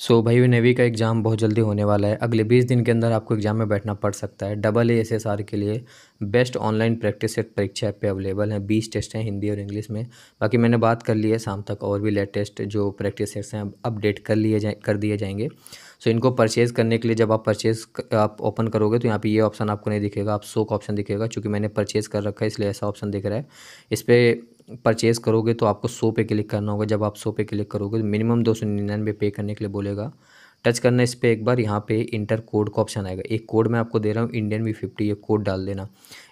सो so, भाई navy का exam बहुत जल्दी होने वाला है अगले बीस दिन के अंदर आपको एग्ज़ाम में बैठना पड़ सकता है double A S S R के लिए बेस्ट ऑनलाइन प्रैक्टिस सेट परीक्षा ऐप पे अवेलेबल हैं बीस टेस्ट हैं हिंदी और इंग्लिश में बाकी मैंने बात कर ली है शाम तक और भी लेटेस्ट जो प्रैक्टिस सेट्स हैं अपडेट कर लिए जाए कर दिए जाएंगे सो so, इनको परचेज़ करने के लिए जब आप परचेज़ आप ओपन करोगे तो यहाँ पे ये ऑप्शन आपको नहीं दिखेगा आप सो का ऑप्शन दिखेगा चूँकि मैंने परचेज़ कर रखा है इसलिए ऐसा ऑप्शन दिख रहा है इस पर परचेज़ करोगे तो आपको सौ पे क्लिक करना होगा जब आप सौ पे क्लिक करोगे तो मिनिमम दो सौ निन्यानवे पे करने के लिए बोलेगा टच करना इस पर एक बार यहाँ पे इंटर कोड का ऑप्शन आएगा एक कोड मैं आपको दे रहा हूँ इंडियन वी फिफ्टी एक कोड डाल देना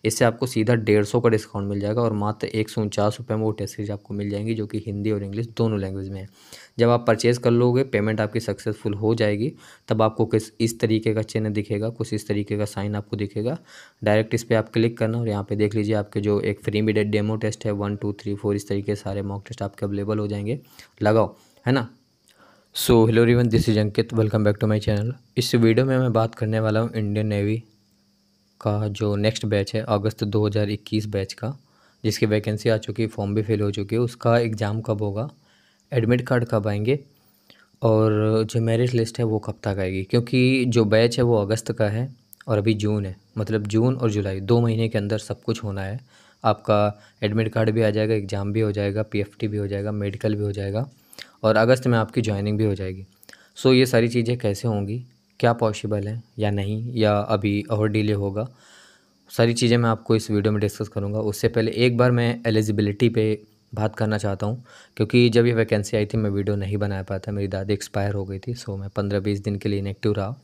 इससे आपको सीधा डेढ़ सौ का डिस्काउंट मिल जाएगा और मात्र एक सौ उनचास रुपये में वो टेस्ट सीरीज आपको मिल जाएंगी जो कि हिंदी और इंग्लिश दोनों लैंग्वेज में है जब आप परचेज़ कर लोगे पेमेंट आपकी सक्सेसफुल हो जाएगी तब आपको किस इस तरीके का चिन्ह दिखेगा कुछ इस तरीके का साइन आपको दिखेगा डायरेक्ट इस पर आप क्लिक करना और यहाँ पे देख लीजिए आपके जो एक फ्री मीडियड डेमो टेस्ट है वन टू थ्री फोर इस तरीके सारे मॉक टेस्ट आपके अवेलेबल हो जाएंगे लगाओ है ना so hello everyone this is Ankit welcome back to my channel इस वीडियो में मैं बात करने वाला हूँ इंडियन नेवी का जो नेक्स्ट बैच है अगस्त 2021 बैच का जिसकी वैकेंसी आ चुकी है फॉर्म भी फिल हो चुकी है उसका एग्ज़ाम कब होगा एडमिट कार्ड कब आएंगे और जो मेरिट लिस्ट है वो कब तक आएगी क्योंकि जो बैच है वो अगस्त का है और अभी जून है मतलब जून और जुलाई दो महीने के अंदर सब कुछ होना है आपका एडमिट कार्ड भी आ जाएगा एग्ज़ाम भी हो जाएगा पी भी हो जाएगा मेडिकल भी हो जाएगा और अगस्त में आपकी ज्वाइनिंग भी हो जाएगी सो ये सारी चीज़ें कैसे होंगी क्या पॉसिबल है या नहीं या अभी और डिले होगा सारी चीज़ें मैं आपको इस वीडियो में डिस्कस करूँगा उससे पहले एक बार मैं एलिजिबिलिटी पे बात करना चाहता हूँ क्योंकि जब ये वैकेंसी आई थी मैं वीडियो नहीं बना पाया मेरी दादी एक्सपायर हो गई थी सो मैं पंद्रह बीस दिन के लिए इनेक्टिव रहा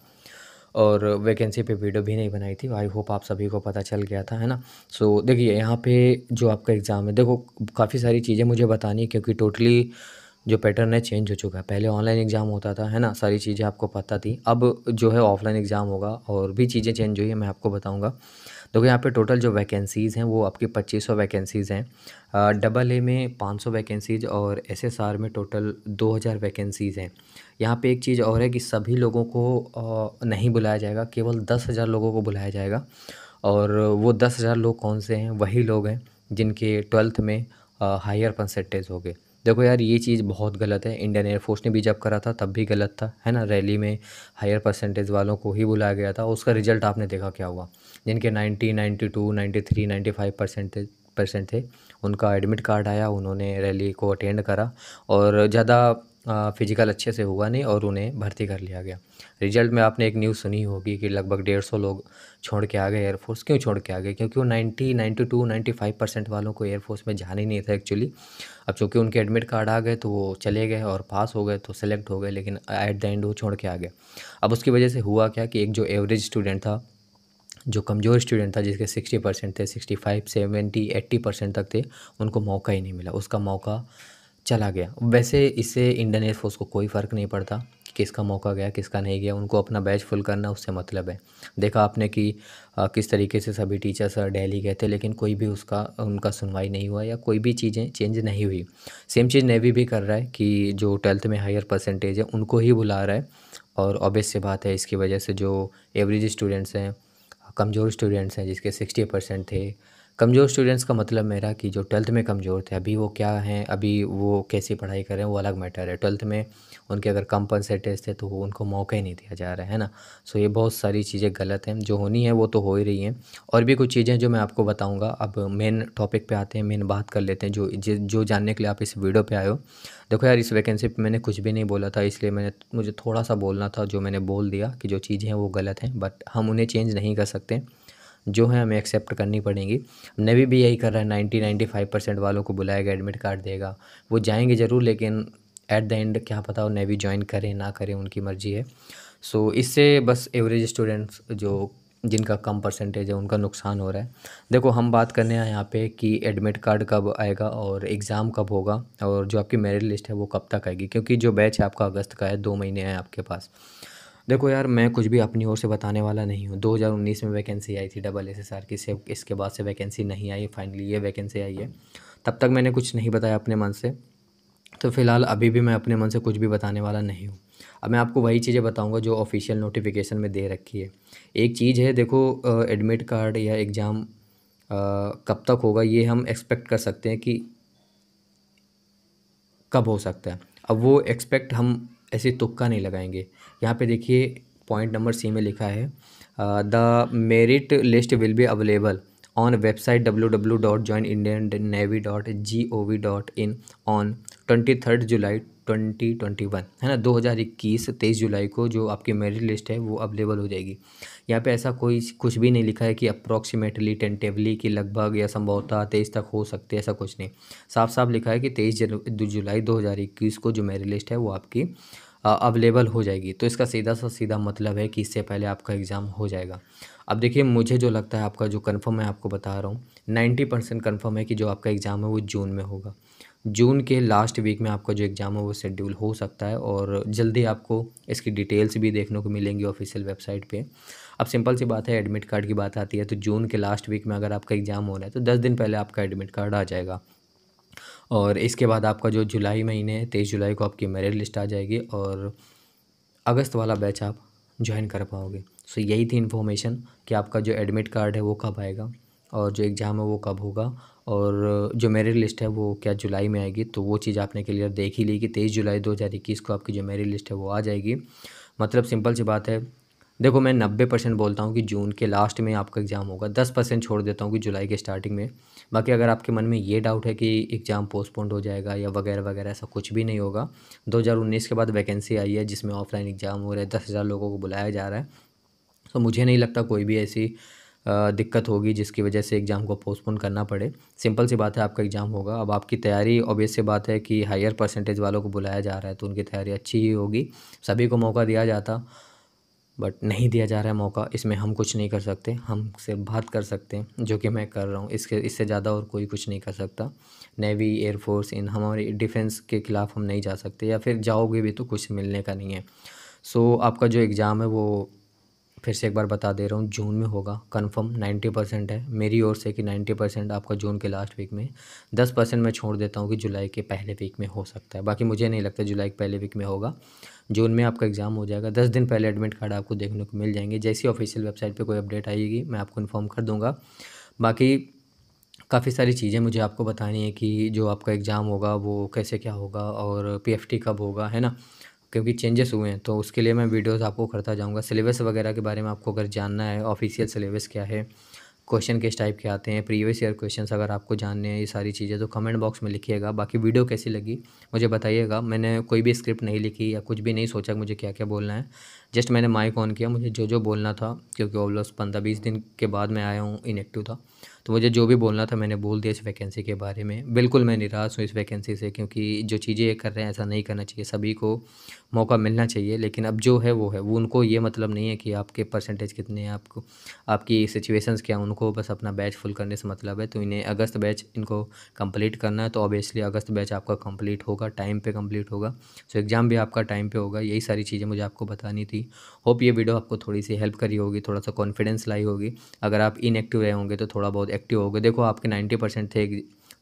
और वैकेंसी पे वीडियो भी नहीं बनाई थी आई होप आप सभी को पता चल गया था है ना सो देखिए यहाँ पे जो आपका एग्ज़ाम है देखो काफ़ी सारी चीज़ें मुझे बतानी क्योंकि टोटली जो पैटर्न है चेंज हो चुका है पहले ऑनलाइन एग्ज़ाम होता था है ना सारी चीज़ें आपको पता थी अब जो है ऑफलाइन एग्ज़ाम होगा और भी चीज़ें चेंज हुई है मैं आपको बताऊँगा देखो यहाँ पे टोटल जो वैकेंसीज़ हैं वो आपकी 2500 वैकेंसीज़ हैं डबल ए में 500 वैकेंसीज़ और एसएसआर में टोटल 2000 वैकेंसीज़ हैं यहाँ पे एक चीज़ और है कि सभी लोगों को नहीं बुलाया जाएगा केवल दस हज़ार लोगों को बुलाया जाएगा और वो दस हज़ार लोग कौन से हैं वही लोग हैं जिनके ट्वेल्थ में हायर परसेंटेज हो गए देखो यार ये चीज़ बहुत गलत है इंडियन एयरफोर्स ने भी जब करा था तब भी गलत था है ना रैली में हायर परसेंटेज वालों को ही बुलाया गया था उसका रिजल्ट आपने देखा क्या हुआ जिनके ninety ninety two ninety three ninety five percentage percent थे उनका एडमिट कार्ड आया उन्होंने रैली को अटेंड करा और ज़्यादा फ़िज़िकल अच्छे से हुआ नहीं और उन्हें भर्ती कर लिया गया रिजल्ट में आपने एक न्यूज़ सुनी होगी कि लगभग डेढ़ सौ लोग छोड़ के आ गए एयरफोर्स क्यों छोड़ के आ गए क्योंकि वो ninety ninety two ninety five percent वालों को एयरफोर्स में जाने ही नहीं था एक्चुअली अब चूँकि उनके एडमिट कार्ड आ गए तो वो चले गए और पास हो गए तो सेलेक्ट हो गए लेकिन एट द एंड वो छोड़ के आ गए अब उसकी वजह से हुआ क्या कि एक जो एवरेज स्टूडेंट था जो कमज़ोर स्टूडेंट था जिसके सिक्सटी परसेंट थे sixty five seventy eighty percent तक थे उनको मौका ही नहीं मिला उसका मौका चला गया वैसे इससे इंडियन एयरफोर्स को कोई फ़र्क नहीं पड़ता किसका मौका गया किसका नहीं गया उनको अपना बैच फुल करना उससे मतलब है देखा आपने कि आ, किस तरीके से सभी टीचर्स डेली गए थे लेकिन कोई भी उसका उनका सुनवाई नहीं हुआ या कोई भी चीज़ें चेंज नहीं हुई सेम चीज़ नेवी भी कर रहा है कि जो ट्वेल्थ में हायर परसेंटेज है उनको ही बुला रहा है और ऑबियस से बात है इसकी वजह से जो एवरेज स्टूडेंट्स हैं कमज़ोर स्टूडेंट्स हैं जिसके सिक्सटी परसेंट थे कमज़ोर स्टूडेंट्स का मतलब मेरा कि जो ट्वेल्थ में कमज़ोर थे अभी वो क्या हैं अभी वो कैसी पढ़ाई कर रहे हैं वो अलग मैटर है ट्वेल्थ में उनके अगर कम परसेंटेज थे तो उनको मौका ही नहीं दिया जा रहा है ना सो ये बहुत सारी चीज़ें गलत हैं जो होनी है वो तो हो ही रही हैं और भी कुछ चीज़ें जो मैं आपको बताऊँगा अब मेन टॉपिक पर आते हैं मेन बात कर लेते हैं जो जो जानने के लिए आप इस वीडियो पर आए हो देखो यार इस वैकेंसी पर मैंने कुछ भी नहीं बोला था इसलिए मैंने मुझे थोड़ा सा बोलना था जो मैंने बोल दिया कि जो चीज़ें हैं वो गलत हैं बट हम उन्हें चेंज नहीं कर सकते जो है हमें एक्सेप्ट करनी पड़ेंगी नेवी भी यही कर रहा है नाइन्टी नाइन्टी फाइव परसेंट वालों को बुलाएगा एडमिट कार्ड देगा वो जाएंगे ज़रूर लेकिन एट द एंड क्या पता वो नेवी ज्वाइन करें ना करें उनकी मर्ज़ी है सो so, इससे बस एवरेज स्टूडेंट्स जो जिनका कम परसेंटेज है उनका नुकसान हो रहा है देखो हम बात करने हैं यहाँ पे कि एडमिट कार्ड कब आएगा और एग्ज़ाम कब होगा और जो आपकी मेरिट लिस्ट है वो कब तक आएगी क्योंकि जो बैच है आपका अगस्त का है दो महीने हैं आपके पास देखो यार मैं कुछ भी अपनी ओर से बताने वाला नहीं हूँ 2019 में वैकेंसी आई थी डबल एस एस आर की से इसके बाद से वैकेंसी नहीं आई फाइनली ये वैकेंसी आई है तब तक मैंने कुछ नहीं बताया अपने मन से तो फिलहाल अभी भी मैं अपने मन से कुछ भी बताने वाला नहीं हूँ अब मैं आपको वही चीज़ें बताऊँगा जो ऑफिशियल नोटिफिकेशन में दे रखी है एक चीज़ है देखो एडमिट कार्ड या एग्ज़ाम कब तक होगा ये हम एक्सपेक्ट कर सकते हैं कि कब हो सकता है अब वो एक्सपेक्ट हम ऐसे तुक्का नहीं लगाएंगे यहाँ पे देखिए पॉइंट नंबर सी में लिखा है the merit list will be available on website W W dot dot join Indian navy G O V dot in on twenty third July twenty twenty one है ना दो हज़ार इक्कीस तेईस जुलाई को जो आपकी मेरिट लिस्ट है वो अवेलेबल हो जाएगी यहाँ पे ऐसा कोई कुछ भी नहीं लिखा है कि अप्रॉक्सीमेटली टेंटेवली कि लगभग या संभवतः तेईस तक हो सकते ऐसा कुछ नहीं साफ साफ लिखा है कि तेईस जुलाई दो हज़ार इक्कीस को जो मेरिट लिस्ट है वो आपकी अवेलेबल हो जाएगी तो इसका सीधा सा सीधा मतलब है कि इससे पहले आपका एग्ज़ाम हो जाएगा अब देखिए मुझे जो लगता है आपका जो कन्फर्म है आपको बता रहा हूँ नाइन्टी परसेंट कन्फर्म है कि जो आपका एग्ज़ाम है वो जून में होगा जून के लास्ट वीक में आपका जो एग्ज़ाम है वो शेड्यूल हो सकता है और जल्दी आपको इसकी डिटेल्स भी देखने को मिलेंगी ऑफिशियल वेबसाइट पे अब सिंपल सी बात है एडमिट कार्ड की बात आती है तो जून के लास्ट वीक में अगर आपका एग्ज़ाम हो रहा है तो दस दिन पहले आपका एडमिट कार्ड आ जाएगा और इसके बाद आपका जो जुलाई महीने है तेईस जुलाई को आपकी मेरिट लिस्ट आ जाएगी और अगस्त वाला बैच आप ज्वाइन कर पाओगे सो so, यही थी इन्फॉर्मेशन कि आपका जो एडमिट कार्ड है वो कब आएगा और जो एग्ज़ाम है वो कब होगा और जो मेरिट लिस्ट है वो क्या जुलाई में आएगी तो वो चीज़ आपने क्लियर देख ही ली कि तेईस जुलाई दो हज़ार इक्कीस को आपकी जो मेरिट लिस्ट है वो आ जाएगी मतलब सिंपल सी बात है देखो मैं नब्बे परसेंट बोलता हूँ कि जून के लास्ट में आपका एग्ज़ाम होगा दस परसेंट छोड़ देता हूँ कि जुलाई के स्टार्टिंग में बाकी अगर आपके मन में ये डाउट है कि एग्ज़ाम पोस्टपोन हो जाएगा या वगैरह वगैरह ऐसा कुछ भी नहीं होगा 2019 के बाद वैकेंसी आई है जिसमें ऑफलाइन एग्ज़ाम हो रहा है दस हज़ार लोगों को बुलाया जा रहा है तो मुझे नहीं लगता कोई भी ऐसी दिक्कत होगी जिसकी वजह से एग्ज़ाम को पोस्टपोन करना पड़े सिंपल सी बात है आपका एग्ज़ाम होगा अब आपकी तैयारी ऑबियस सी बात है कि हायर परसेंटेज वालों को बुलाया जा रहा है तो उनकी तैयारी अच्छी ही होगी सभी को मौका दिया जाता बट नहीं दिया जा रहा है मौका इसमें हम कुछ नहीं कर सकते हम सिर्फ बात कर सकते हैं जो कि मैं कर रहा हूँ इसके इससे ज़्यादा और कोई कुछ नहीं कर सकता नेवी एयरफोर्स इन हमारे डिफेंस के ख़िलाफ़ हम नहीं जा सकते या फिर जाओगे भी तो कुछ मिलने का नहीं है सो so, आपका जो एग्ज़ाम है वो फिर से एक बार बता दे रहा हूँ जून में होगा कन्फर्म नाइन्टी परसेंट है मेरी ओर से कि नाइन्टी परसेंट आपका जून के लास्ट वीक में दस परसेंट मैं छोड़ देता हूँ कि जुलाई के पहले वीक में हो सकता है बाकी मुझे नहीं लगता जुलाई के पहले वीक में होगा जून में आपका एग्ज़ाम हो जाएगा दस दिन पहले एडमिट कार्ड आपको देखने को मिल जाएंगे जैसी ऑफिशियल वेबसाइट पर कोई अपडेट आएगी मैं आपको इन्फॉर्म कर दूँगा बाकी काफ़ी सारी चीज़ें मुझे आपको बतानी है कि जो आपका एग्ज़ाम होगा वो कैसे क्या होगा और पी कब होगा है ना क्योंकि चेंजेस हुए हैं तो उसके लिए मैं वीडियोज़ आपको करता जाऊँगा सिलेबस वगैरह के बारे में आपको अगर जानना है ऑफिशियल सिलेबस क्या है क्वेश्चन किस टाइप के आते हैं प्रीवियस ईयर क्वेश्चंस अगर आपको जानने हैं ये सारी चीज़ें तो कमेंट बॉक्स में लिखिएगा बाकी वीडियो कैसी लगी मुझे बताइएगा मैंने कोई भी स्क्रिप्ट नहीं लिखी या कुछ भी नहीं सोचा मुझे क्या क्या बोलना है जस्ट मैंने माइक ऑन किया मुझे जो जो बोलना था क्योंकि ऑलमोस्ट पंद्रह बीस दिन के बाद मैं आया हूँ इनएक्टिव था तो मुझे जो भी बोलना था मैंने बोल दिया इस वैकेंसी के बारे में बिल्कुल मैं निराश हूँ इस वैकेंसी से क्योंकि जो चीज़ें ये कर रहे हैं ऐसा नहीं करना चाहिए सभी को मौका मिलना चाहिए लेकिन अब जो है वो है वो उनको ये मतलब नहीं है कि आपके परसेंटेज कितने हैं आपको आपकी सिचुएशंस क्या उनको बस अपना बैच फुल करने से मतलब है तो इन्हें अगस्त बैच इनको कंप्लीट करना है तो ऑब्वियसली अगस्त बैच आपका कंप्लीट होगा टाइम पे कंप्लीट होगा सो एग्ज़ाम भी आपका टाइम पे होगा यही सारी चीज़ें मुझे आपको बतानी थी होगी होप ये वीडियो आपको थोड़ी सी हेल्प करी होगी थोड़ा सा कॉन्फिडेंस लाई होगी अगर आप इनएक्टिव रहे होंगे तो थोड़ा बहुत एक्टिव होगे देखो आपके नाइन्टी परसेंट थे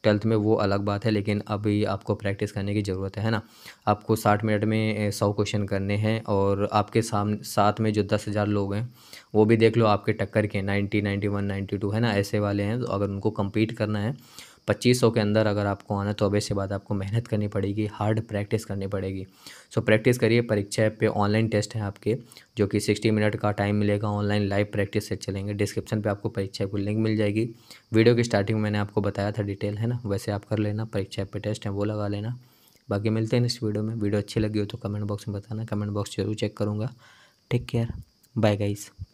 ट्वेल्थ में वो अलग बात है लेकिन अभी आपको प्रैक्टिस करने की ज़रूरत है ना आपको साठ मिनट में सौ क्वेश्चन करने हैं और आपके सामने साथ में जो दस हज़ार लोग हैं वो भी देख लो आपके टक्कर के ninety ninety one ninety two है ना ऐसे वाले हैं तो अगर उनको कम्पीट करना है पच्चीस सौ के अंदर अगर आपको आना तो अब से बात आपको मेहनत करनी पड़ेगी हार्ड प्रैक्टिस करनी पड़ेगी सो प्रैक्टिस करिए परीक्षा पे ऑनलाइन टेस्ट है आपके जो कि सिक्सटी मिनट का टाइम मिलेगा ऑनलाइन लाइव प्रैक्टिस से चलेंगे डिस्क्रिप्शन पे आपको परीक्षा को लिंक मिल जाएगी वीडियो की स्टार्टिंग में मैंने आपको बताया था डिटेल है ना वैसे आप कर लेना परीक्षा पे टेस्ट है वो लगा लेना बाकी मिलते हैं इस वीडियो में वीडियो अच्छी लगी हो तो कमेंट बॉक्स में बताना कमेंट बॉक्स जरूर चेक करूँगा टेक केयर बाय गाइज़